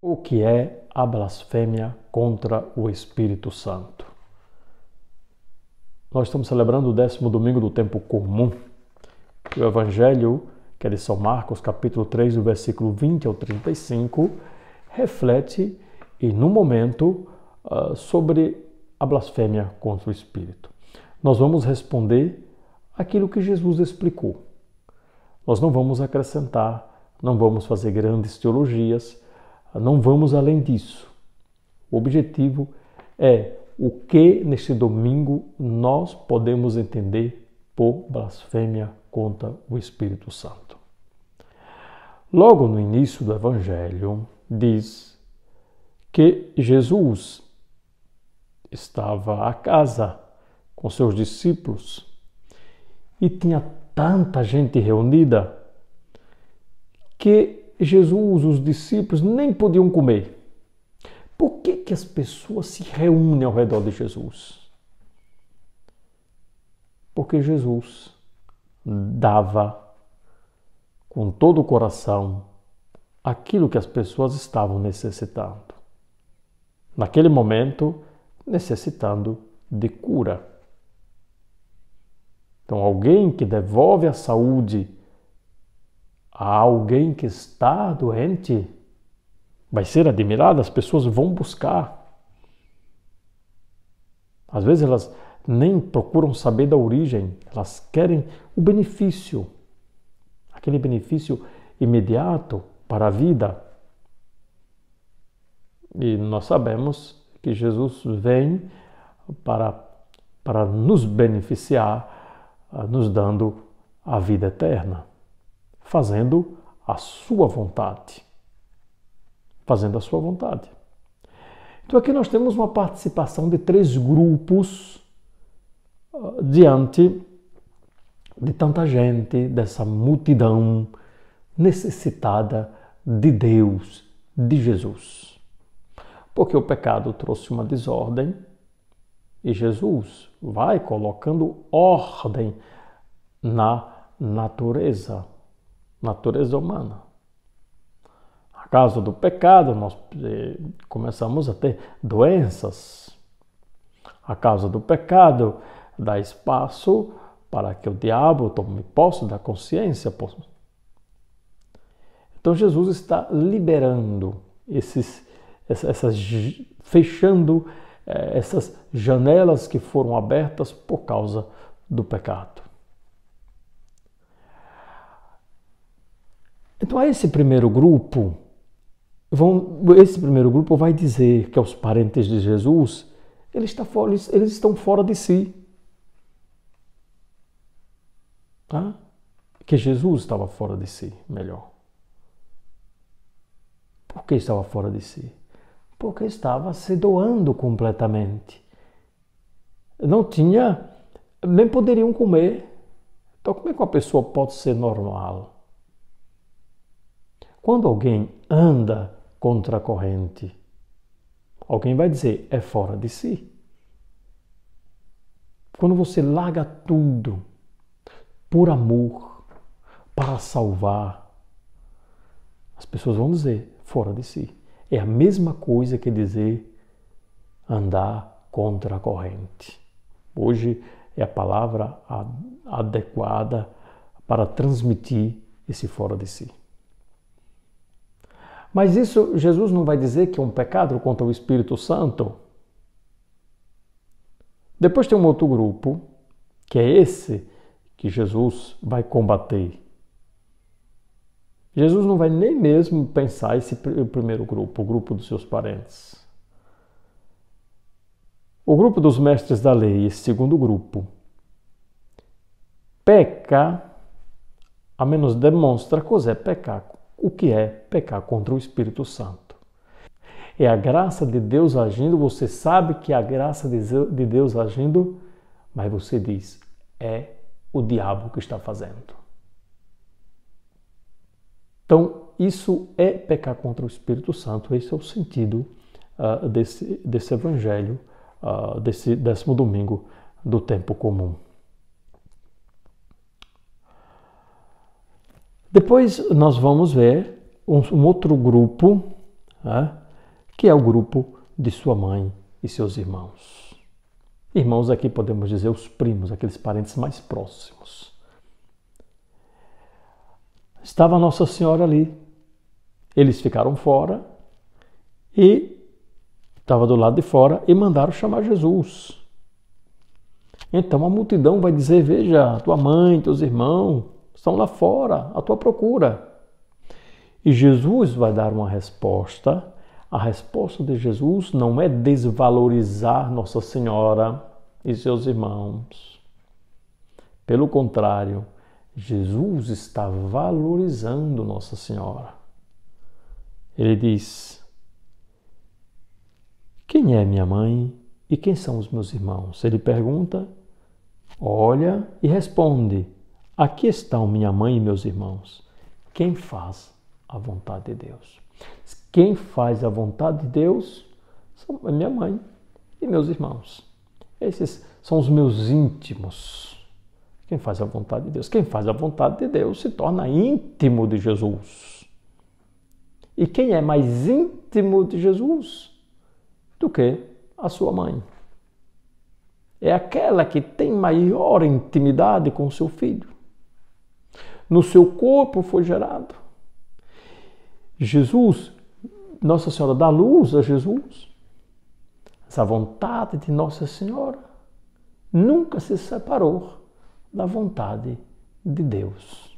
O que é a blasfêmia contra o Espírito Santo? Nós estamos celebrando o décimo domingo do tempo comum. O Evangelho, que é de São Marcos, capítulo 3, do versículo 20 ao 35, reflete, e no momento, ah, sobre a blasfêmia contra o Espírito. Nós vamos responder aquilo que Jesus explicou. Nós não vamos acrescentar, não vamos fazer grandes teologias, não vamos além disso. O objetivo é o que neste domingo nós podemos entender por blasfêmia contra o Espírito Santo. Logo no início do Evangelho, diz que Jesus estava à casa com seus discípulos e tinha tanta gente reunida que Jesus, os discípulos nem podiam comer. Por que, que as pessoas se reúnem ao redor de Jesus? Porque Jesus dava com todo o coração aquilo que as pessoas estavam necessitando. Naquele momento, necessitando de cura. Então, alguém que devolve a saúde a alguém que está doente, vai ser admirada, as pessoas vão buscar. Às vezes elas nem procuram saber da origem, elas querem o benefício, aquele benefício imediato para a vida. E nós sabemos que Jesus vem para, para nos beneficiar, ah, nos dando a vida eterna fazendo a sua vontade. Fazendo a sua vontade. Então aqui nós temos uma participação de três grupos ah, diante de tanta gente, dessa multidão necessitada de Deus, de Jesus. Porque o pecado trouxe uma desordem e Jesus vai colocando ordem na natureza natureza humana. A causa do pecado, nós eh, começamos a ter doenças. A causa do pecado dá espaço para que o diabo tome posse da consciência. Então Jesus está liberando esses, essas, fechando eh, essas janelas que foram abertas por causa do pecado. Então, esse primeiro grupo, vão, esse primeiro grupo vai dizer que aos parentes de Jesus, eles, eles, eles estão fora de si. Tá? Que Jesus estava fora de si, melhor. Por que estava fora de si? Porque estava se doando completamente. Não tinha, nem poderiam comer. Então, como é que uma pessoa pode ser normal? Quando alguém anda contra a corrente, alguém vai dizer é fora de si. Quando você larga tudo por amor, para salvar, as pessoas vão dizer fora de si. É a mesma coisa que dizer andar contra a corrente. Hoje é a palavra adequada para transmitir esse fora de si. Mas isso Jesus não vai dizer que é um pecado contra o Espírito Santo? Depois tem um outro grupo, que é esse que Jesus vai combater. Jesus não vai nem mesmo pensar esse primeiro grupo, o grupo dos seus parentes. O grupo dos mestres da lei, esse segundo grupo, peca, a menos demonstra é pecar o que é pecar contra o Espírito Santo. É a graça de Deus agindo, você sabe que é a graça de Deus agindo, mas você diz: é o diabo que está fazendo. Então, isso é pecar contra o Espírito Santo, esse é o sentido uh, desse, desse evangelho, uh, desse décimo domingo do tempo comum. Depois nós vamos ver um, um outro grupo, né, que é o grupo de sua mãe e seus irmãos. Irmãos aqui podemos dizer os primos, aqueles parentes mais próximos. Estava Nossa Senhora ali. Eles ficaram fora e estava do lado de fora e mandaram chamar Jesus. Então a multidão vai dizer: Veja, tua mãe, teus irmãos estão lá fora à tua procura. E Jesus vai dar uma resposta. A resposta de Jesus não é desvalorizar Nossa Senhora e seus irmãos. Pelo contrário, Jesus está valorizando Nossa Senhora. Ele diz: Quem é minha mãe e quem são os meus irmãos? Ele pergunta, olha e responde. Aqui estão minha mãe e meus irmãos. Quem faz a vontade de Deus? Quem faz a vontade de Deus são minha mãe e meus irmãos. Esses são os meus íntimos. Quem faz a vontade de Deus? Quem faz a vontade de Deus se torna íntimo de Jesus. E quem é mais íntimo de Jesus do que a sua mãe? É aquela que tem maior intimidade com o seu filho no seu corpo foi gerado. Jesus, Nossa Senhora dá luz a Jesus. Essa vontade de Nossa Senhora nunca se separou da vontade de Deus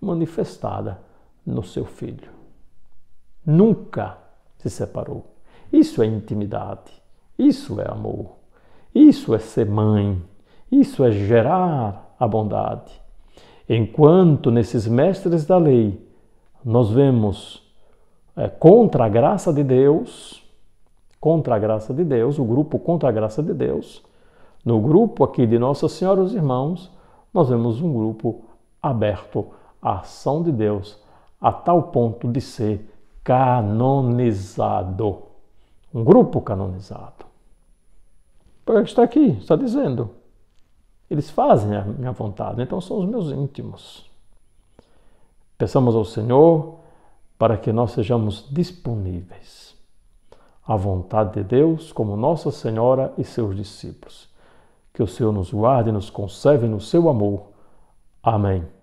manifestada no seu filho. Nunca se separou. Isso é intimidade, isso é amor, isso é ser mãe, isso é gerar a bondade. Enquanto nesses mestres da lei nós vemos é, contra a graça de Deus, contra a graça de Deus, o grupo contra a graça de Deus, no grupo aqui de Nossa Senhora os Irmãos, nós vemos um grupo aberto à ação de Deus, a tal ponto de ser canonizado. Um grupo canonizado. Está aqui, está dizendo eles fazem a minha vontade, então são os meus íntimos. Peçamos ao Senhor para que nós sejamos disponíveis à vontade de Deus, como Nossa Senhora e seus discípulos. Que o Senhor nos guarde e nos conserve no seu amor. Amém.